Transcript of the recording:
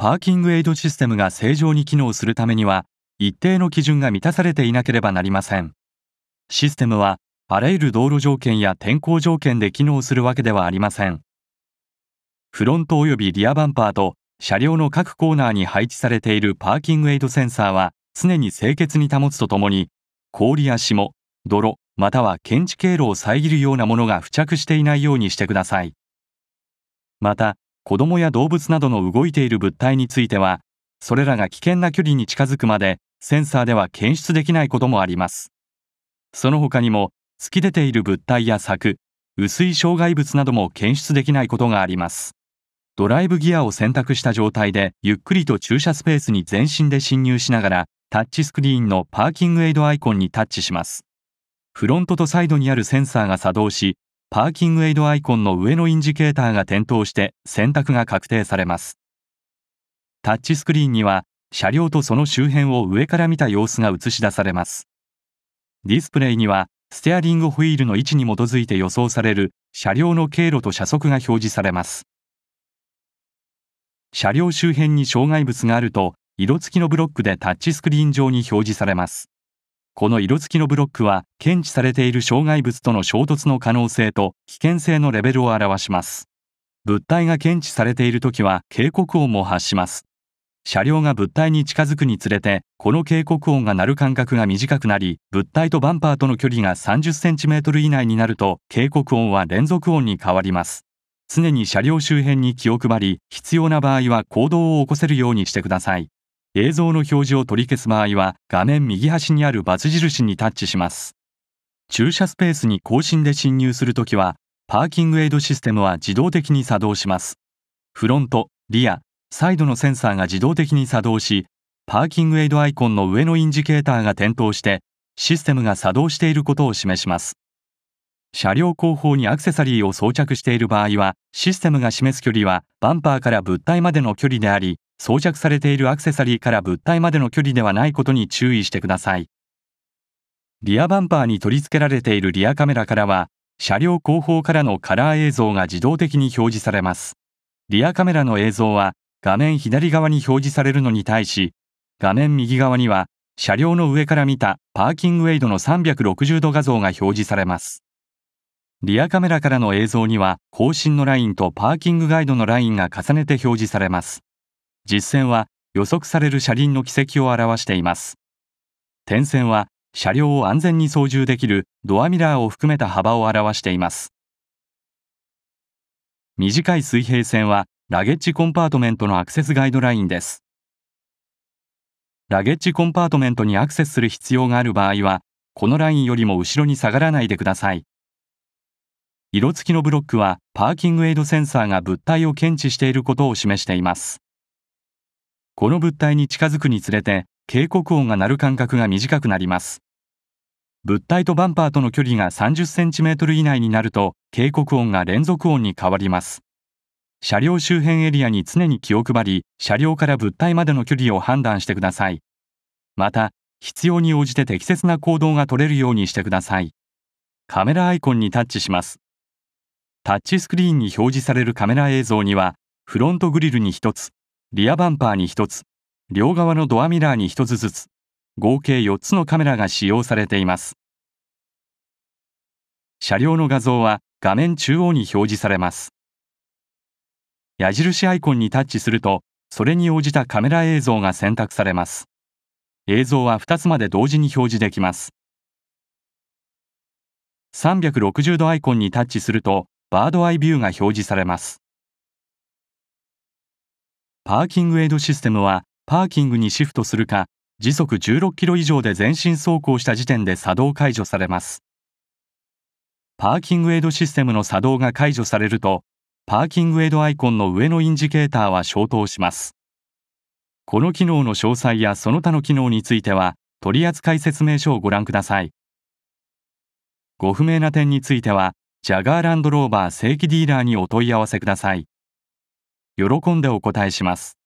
パーキングエイドシステムが正常に機能するためには一定の基準が満たされていなければなりませんシステムはあらゆる道路条件や天候条件で機能するわけではありませんフロント及びリアバンパーと車両の各コーナーに配置されているパーキングエイドセンサーは常に清潔に保つとともに氷や霜泥または検知経路を遮るようなものが付着していないようにしてくださいまた子供や動物などの動いている物体についてはそれらが危険な距離に近づくまでセンサーでは検出できないこともありますその他にも突き出ている物体や柵薄い障害物なども検出できないことがありますドライブギアを選択した状態でゆっくりと駐車スペースに全身で侵入しながらタッチスクリーンのパーキングエイドアイコンにタッチしますフロントとサイドにあるセンサーが作動しパーキングエイドアイコンの上のインジケーターが点灯して選択が確定されます。タッチスクリーンには車両とその周辺を上から見た様子が映し出されます。ディスプレイにはステアリングホイールの位置に基づいて予想される車両の経路と車速が表示されます。車両周辺に障害物があると色付きのブロックでタッチスクリーン上に表示されます。この色付きのブロックは検知されている障害物との衝突の可能性と危険性のレベルを表します。物体が検知されているときは警告音も発します。車両が物体に近づくにつれて、この警告音が鳴る間隔が短くなり、物体とバンパーとの距離が 30cm 以内になると、警告音は連続音に変わります。常に車両周辺に気を配り、必要な場合は行動を起こせるようにしてください。映像の表示を取り消す場合は画面右端にあるバツ印にタッチします駐車スペースに更新で侵入するときはパーキングエイドシステムは自動的に作動しますフロントリアサイドのセンサーが自動的に作動しパーキングエイドアイコンの上のインジケーターが点灯してシステムが作動していることを示します車両後方にアクセサリーを装着している場合はシステムが示す距離はバンパーから物体までの距離であり装着されているアクセサリーから物体までの距離ではないことに注意してください。リアバンパーに取り付けられているリアカメラからは、車両後方からのカラー映像が自動的に表示されます。リアカメラの映像は画面左側に表示されるのに対し、画面右側には車両の上から見たパーキングエイドの360度画像が表示されます。リアカメラからの映像には、更新のラインとパーキングガイドのラインが重ねて表示されます。実線は予測される車輪の軌跡を表しています点線は車両を安全に操縦できるドアミラーを含めた幅を表しています短い水平線はラゲッジコンパートメントのアクセスガイドラインですラゲッジコンパートメントにアクセスする必要がある場合はこのラインよりも後ろに下がらないでください色付きのブロックはパーキングエイドセンサーが物体を検知していることを示していますこの物体に近づくにつれて警告音が鳴る間隔が短くなります物体とバンパーとの距離が3 0センチメートル以内になると警告音が連続音に変わります車両周辺エリアに常に気を配り車両から物体までの距離を判断してくださいまた必要に応じて適切な行動が取れるようにしてくださいカメラアイコンにタッチしますタッチスクリーンに表示されるカメラ映像にはフロントグリルに1つリアバンパーに1つ、両側のドアミラーに1つずつ、合計4つのカメラが使用されています。車両の画像は画面中央に表示されます。矢印アイコンにタッチすると、それに応じたカメラ映像が選択されます。映像は2つまで同時に表示できます。360度アイコンにタッチすると、バードアイビューが表示されます。パーキングエイドシステムはパーキングにシフトするか時速16キロ以上で全身走行した時点で作動解除されますパーキングエイドシステムの作動が解除されるとパーキングエイドアイコンの上のインジケーターは消灯しますこの機能の詳細やその他の機能については取扱説明書をご覧くださいご不明な点についてはジャガーランドローバー正規ディーラーにお問い合わせください喜んでお答えします。